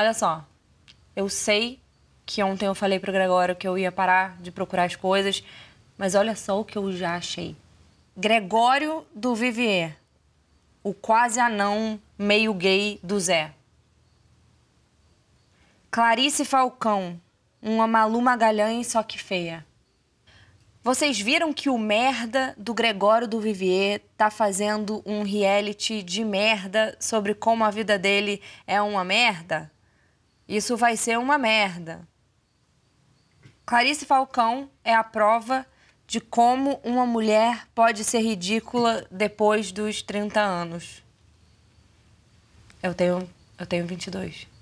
Olha só, eu sei que ontem eu falei pro Gregório que eu ia parar de procurar as coisas, mas olha só o que eu já achei. Gregório do Vivier, o quase anão meio gay do Zé. Clarice Falcão, uma Malu Magalhães só que feia. Vocês viram que o merda do Gregório do Vivier tá fazendo um reality de merda sobre como a vida dele é uma merda? Isso vai ser uma merda. Clarice Falcão é a prova de como uma mulher pode ser ridícula depois dos 30 anos. Eu tenho, eu tenho 22.